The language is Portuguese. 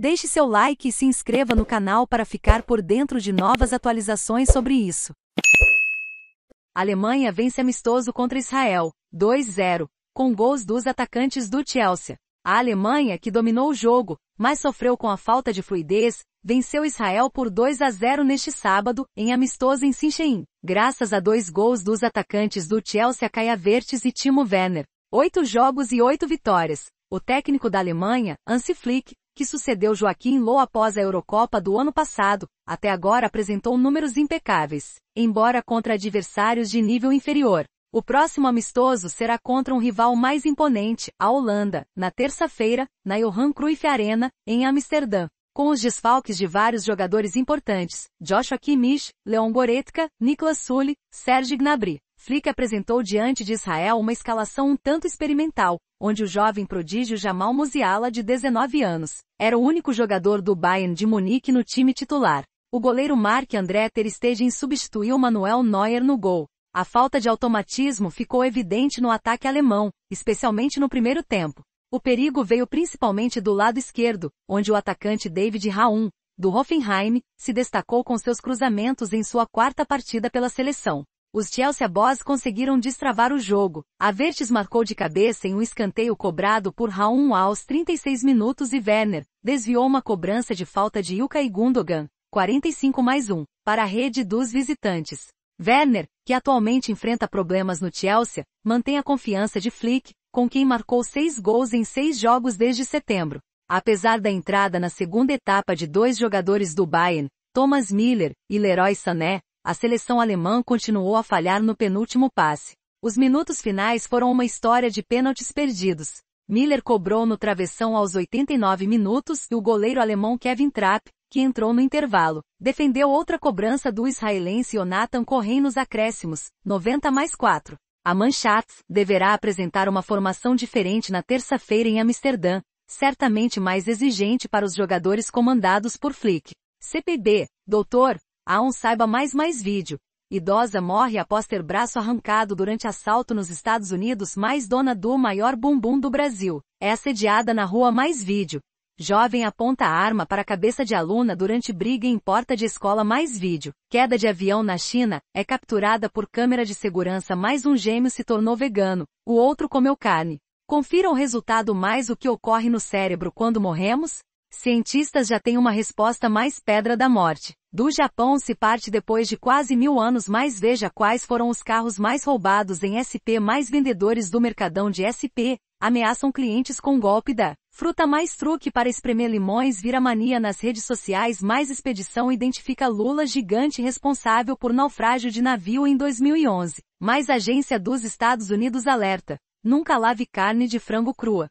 Deixe seu like e se inscreva no canal para ficar por dentro de novas atualizações sobre isso. Alemanha vence amistoso contra Israel, 2-0, com gols dos atacantes do Chelsea. A Alemanha, que dominou o jogo, mas sofreu com a falta de fluidez, venceu Israel por 2 a 0 neste sábado, em amistoso em Sinchein, graças a dois gols dos atacantes do Chelsea Caia Vertes e Timo Werner. Oito jogos e oito vitórias. O técnico da Alemanha, Hansi Flick, que sucedeu Joaquim Lô após a Eurocopa do ano passado, até agora apresentou números impecáveis, embora contra adversários de nível inferior. O próximo amistoso será contra um rival mais imponente, a Holanda, na terça-feira, na Johan Cruyff Arena, em Amsterdã. Com os desfalques de vários jogadores importantes, Joshua Kimmich, Leon Goretzka, Niklas Sully, Serge Gnabry. Flick apresentou diante de Israel uma escalação um tanto experimental, onde o jovem prodígio Jamal Musiala, de 19 anos, era o único jogador do Bayern de Munique no time titular. O goleiro Marc André Ter Stegen substituiu Manuel Neuer no gol. A falta de automatismo ficou evidente no ataque alemão, especialmente no primeiro tempo. O perigo veio principalmente do lado esquerdo, onde o atacante David Raum, do Hoffenheim, se destacou com seus cruzamentos em sua quarta partida pela seleção. Os Chelsea Boys conseguiram destravar o jogo. A Vertes marcou de cabeça em um escanteio cobrado por Raul aos 36 minutos e Werner desviou uma cobrança de falta de Ilka e Gundogan, 45 mais 1, para a rede dos visitantes. Werner, que atualmente enfrenta problemas no Chelsea, mantém a confiança de Flick, com quem marcou seis gols em seis jogos desde setembro. Apesar da entrada na segunda etapa de dois jogadores do Bayern, Thomas Miller e Leroy Sané, a seleção alemã continuou a falhar no penúltimo passe. Os minutos finais foram uma história de pênaltis perdidos. Miller cobrou no travessão aos 89 minutos e o goleiro alemão Kevin Trapp, que entrou no intervalo, defendeu outra cobrança do israelense Jonathan Correia nos acréscimos, 90 mais 4. A Manchats deverá apresentar uma formação diferente na terça-feira em Amsterdã, certamente mais exigente para os jogadores comandados por Flick. CPB, doutor, um saiba mais mais vídeo. Idosa morre após ter braço arrancado durante assalto nos Estados Unidos mais dona do maior bumbum do Brasil. É assediada na rua mais vídeo. Jovem aponta arma para cabeça de aluna durante briga em porta de escola mais vídeo. Queda de avião na China, é capturada por câmera de segurança mais um gêmeo se tornou vegano, o outro comeu carne. Confira o resultado mais o que ocorre no cérebro quando morremos? Cientistas já têm uma resposta mais pedra da morte. Do Japão se parte depois de quase mil anos mais veja quais foram os carros mais roubados em SP mais vendedores do mercadão de SP, ameaçam clientes com golpe da fruta mais truque para espremer limões vira mania nas redes sociais mais expedição identifica Lula gigante responsável por naufrágio de navio em 2011, mais agência dos Estados Unidos alerta, nunca lave carne de frango crua.